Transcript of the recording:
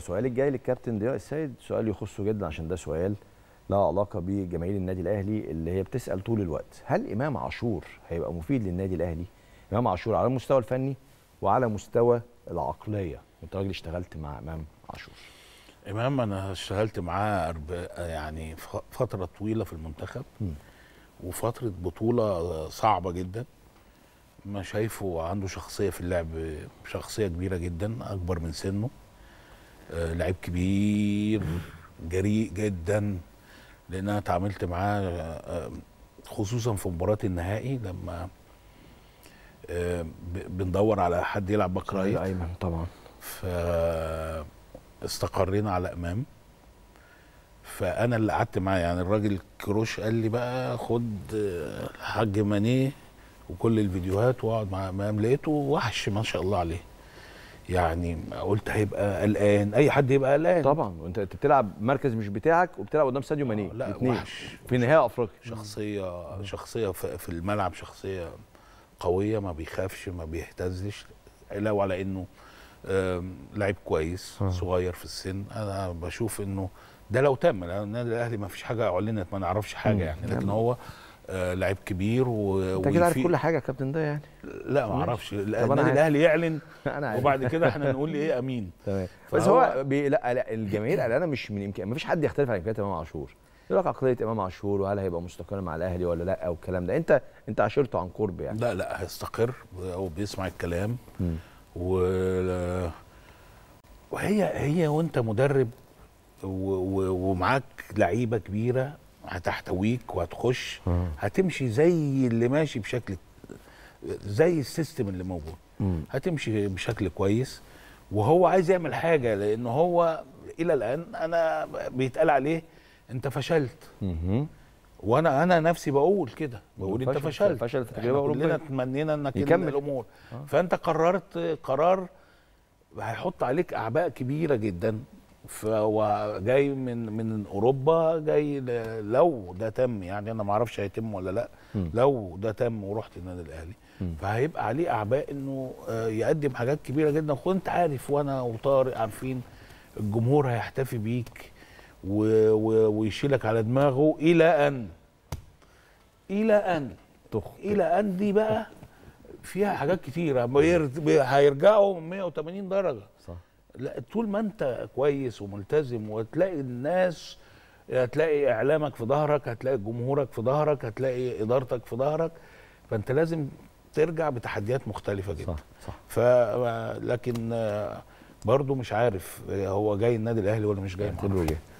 السؤال الجاي للكابتن ضياء السيد سؤال يخصه جدا عشان ده سؤال له علاقه بجماهير النادي الاهلي اللي هي بتسال طول الوقت هل امام عاشور هيبقى مفيد للنادي الاهلي امام عاشور على المستوى الفني وعلى مستوى العقليه وانت راجل اشتغلت مع امام عاشور امام انا اشتغلت معاه يعني فتره طويله في المنتخب م. وفتره بطوله صعبه جدا ما شايفه عنده شخصيه في اللعب شخصيه كبيره جدا اكبر من سنه آه، لعيب كبير جريء جدا لان انا اتعاملت معاه آه، آه، خصوصا في مباراه النهائي لما بندور على حد يلعب باك رايت ايمن طبعا فاستقرينا على امام فانا اللي قعدت معاه يعني الراجل كروش قال لي بقى خد حاج مانيه وكل الفيديوهات واقعد مع امام لقيته وحش ما شاء الله عليه يعني قلت هيبقى قلقان اي حد يبقى قلقان طبعا وانت بتلعب مركز مش بتاعك وبتلعب قدام ساديو ماني لا وحش في نهائي افريقيا شخصيه شخصيه في الملعب شخصيه قويه ما بيخافش ما بيهتزش لو على انه لعيب كويس آه. صغير في السن انا بشوف انه ده لو تم النادي الاهلي ما فيش حاجه اعلنت ما نعرفش حاجه يعني لكن هو آه لعيب كبير و انت كده عارف كل حاجه يا كابتن ده يعني لا ما اعرفش النادي الاهلي يعلن أنا وبعد كده احنا نقول ايه امين تمام بس هو بي لا, لا الجماهير انا مش من امكانيات ما فيش حد يختلف على امكانيات امام عاشور يقول لك عقليه امام عاشور وهل هيبقى مستقر مع الاهلي ولا لا والكلام ده انت انت عاشرته عن قرب يعني لا لا هيستقر هو بيسمع الكلام و وهي هي وانت مدرب ومعاك لعيبه كبيره هتحتويك وهتخش هتمشي زي اللي ماشي بشكل زي السيستم اللي موجود هتمشي بشكل كويس وهو عايز يعمل حاجه لان هو الى الان انا بيتقال عليه انت فشلت وانا انا نفسي بقول كده بقول انت فشلت فشلت في تجربه اوروبيه كلنا تمنينا انك يكمل الامور آه. فانت قررت قرار هيحط عليك اعباء كبيره جدا فهو جاي من من اوروبا جاي لو ده تم يعني انا ما اعرفش هيتم ولا لا م. لو ده تم ورحت النادي الاهلي فهيبقى عليه اعباء انه آه، يقدم حاجات كبيره جدا وانت عارف وانا وطارق عارفين الجمهور هيحتفي بيك و... و... ويشيلك على دماغه الى ان الى ان تخطئ. الى ان دي بقى فيها حاجات كتيره هيرجعوا 180 درجه صح لا طول ما انت كويس وملتزم وتلاقي الناس هتلاقي اعلامك في ظهرك هتلاقي جمهورك في ظهرك هتلاقي ادارتك في ظهرك فانت لازم ترجع بتحديات مختلفه جدا صح صح ف لكن آه، برضه مش عارف هو جاي النادي الاهلي ولا مش جاي يعني كله جاي